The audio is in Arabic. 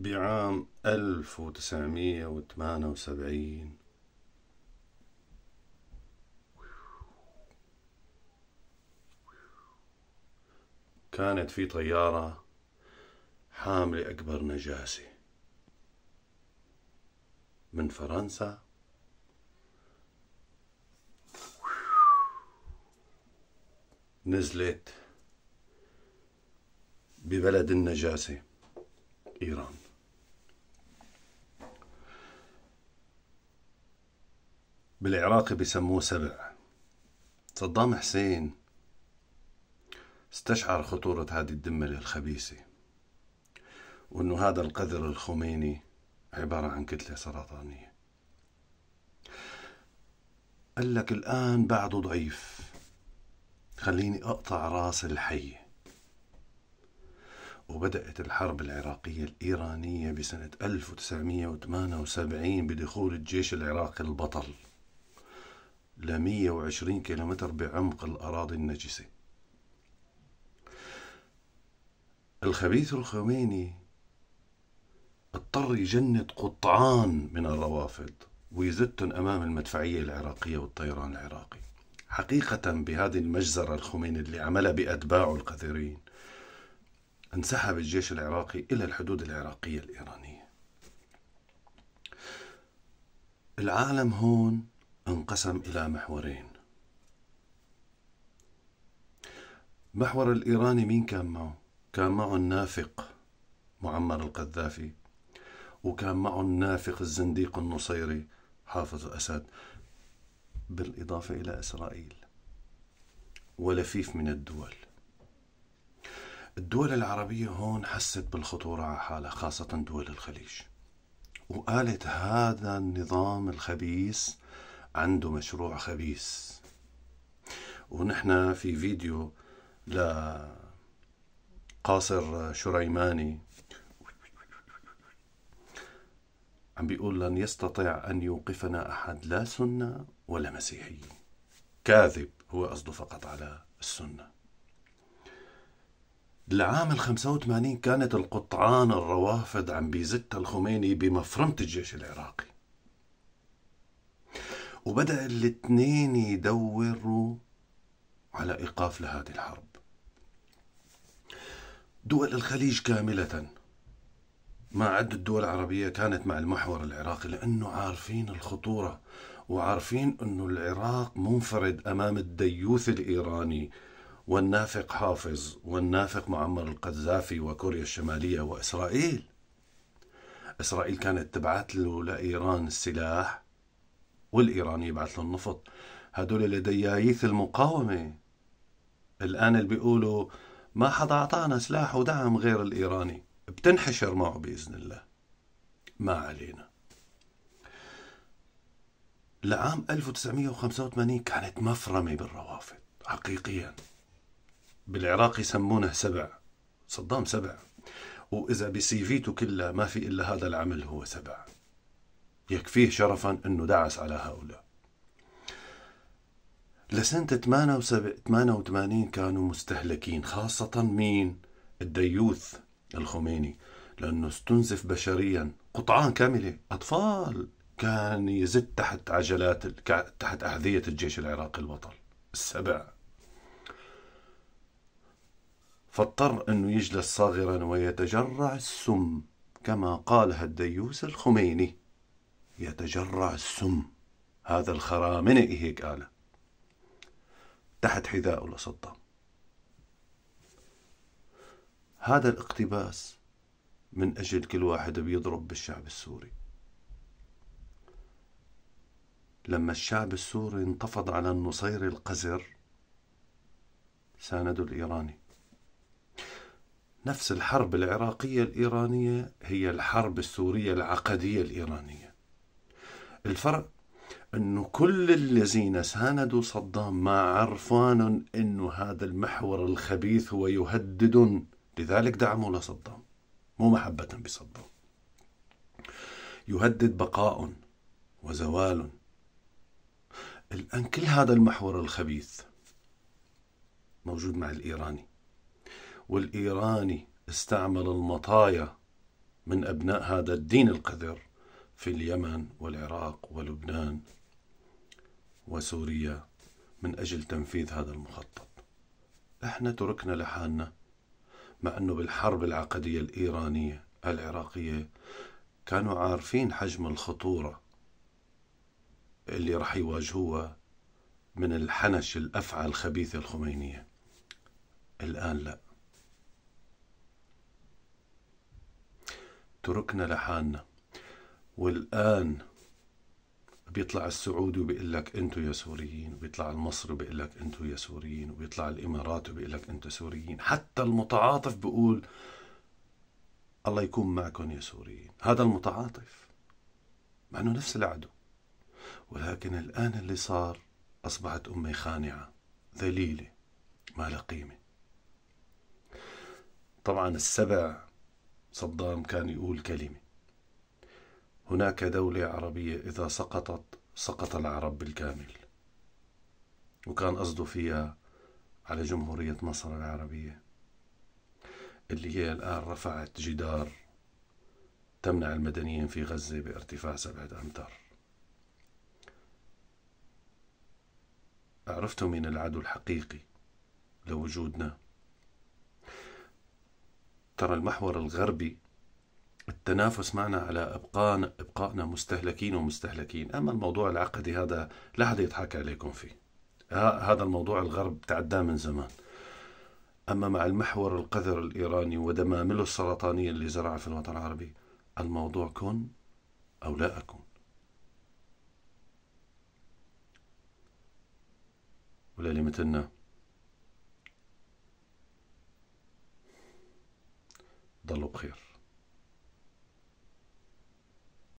بعام 1978 كانت في طيارة حاملة أكبر نجاسة من فرنسا نزلت ببلد النجاسة إيران بالعراقي بيسموه سبع صدام حسين استشعر خطورة هذه الدمرة الخبيثة وأنه هذا القذر الخميني عبارة عن كتلة سرطانية قال لك الآن بعده ضعيف خليني أقطع راس الحي وبدأت الحرب العراقية الإيرانية بسنة 1978 بدخول الجيش العراقي البطل ل 120 كيلومتر بعمق الأراضي النجسة الخبيث الخميني اضطر يجند قطعان من الروافض ويزتهم أمام المدفعية العراقية والطيران العراقي حقيقة بهذه المجزرة الخميني اللي عملها بأتباعه القذرين انسحب الجيش العراقي إلى الحدود العراقية الإيرانية العالم هون انقسم إلى محورين محور الإيراني مين كان معه؟ كان معه النافق معمر القذافي وكان معه النافق الزنديق النصيري حافظ الأسد بالإضافة إلى إسرائيل ولفيف من الدول الدول العربية هون حست بالخطورة على حالها خاصة دول الخليج وقالت هذا النظام الخبيث عنده مشروع خبيث ونحن في فيديو لقاصر شريماني عم بيقول لن يستطيع أن يوقفنا أحد لا سنة ولا مسيحي كاذب هو قصده فقط على السنة العام ال 85 كانت القطعان الروافد عم بيزتها الخميني بمفرمة الجيش العراقي وبدأ الاتنين يدوروا على إيقاف لهذه الحرب دول الخليج كاملة ما عد الدول العربية كانت مع المحور العراقي لأنه عارفين الخطورة وعارفين أنه العراق منفرد أمام الديوث الإيراني والنافق حافظ والنافق معمر القذافي وكوريا الشمالية وإسرائيل إسرائيل كانت تبعت له لإيران السلاح والايراني يبعث له النفط هدول دياييث المقاومه الان اللي بيقولوا ما حدا اعطانا سلاح ودعم غير الايراني بتنحشر معه باذن الله ما علينا لعام 1985 كانت مفرمة بالروافد حقيقيا بالعراق يسمونه سبع صدام سبع وإذا بسيفيته كلها ما في إلا هذا العمل هو سبع يكفيه شرفا أنه دعس على هؤلاء لسنة 88 كانوا مستهلكين خاصة مين؟ الديوث الخميني لأنه استنزف بشريا قطعان كاملة أطفال كان يزد تحت عجلات تحت أحذية الجيش العراقي البطل السبع فاضطر أنه يجلس صاغرا ويتجرع السم كما قالها الديوس الخميني يتجرع السم هذا الخرامنئي إيه هيك قال تحت حذائه لصدام هذا الاقتباس من أجل كل واحد بيضرب بالشعب السوري لما الشعب السوري انتفض على النصير القزر ساندوا الإيراني نفس الحرب العراقية الإيرانية هي الحرب السورية العقدية الإيرانية الفرق انه كل الذين ساندوا صدام ما عرفان انه هذا المحور الخبيث هو يهدد لذلك دعموا لصدام مو محبة بصدام يهدد بقاء وزوال الآن كل هذا المحور الخبيث موجود مع الإيراني والإيراني استعمل المطايا من أبناء هذا الدين القذر في اليمن والعراق ولبنان وسوريا من أجل تنفيذ هذا المخطط إحنا تركنا لحالنا مع أنه بالحرب العقدية الإيرانية العراقية كانوا عارفين حجم الخطورة اللي رح يواجهوها من الحنش الأفعى الخبيثة الخمينية الآن لا تركنا لحالنا والآن بيطلع السعودي وبيقول لك انتم يا سوريين وبيطلع المصري وبيقول لك انتم يا سوريين وبيطلع الامارات وبيقول لك انتم سوريين حتى المتعاطف بيقول الله يكون معكم يا سوريين هذا المتعاطف مع انه نفس العدو ولكن الان اللي صار اصبحت امي خانعه ذليله ما لها قيمه طبعا السبع صدام كان يقول كلمه هناك دولة عربية إذا سقطت سقط العرب بالكامل وكان قصده فيها على جمهورية مصر العربية اللي هي الآن رفعت جدار تمنع المدنيين في غزة بارتفاع سبعة أمتار عرفتوا من العدو الحقيقي لوجودنا ترى المحور الغربي التنافس معنا على ابقاء ابقائنا مستهلكين ومستهلكين، اما الموضوع العقدي هذا لا حدا يضحك عليكم فيه. هذا الموضوع الغرب تعداه من زمان. اما مع المحور القذر الايراني ودمامله السرطانيه اللي زرعها في الوطن العربي، الموضوع كن او لا اكن. ولا لمتنا ضلوا بخير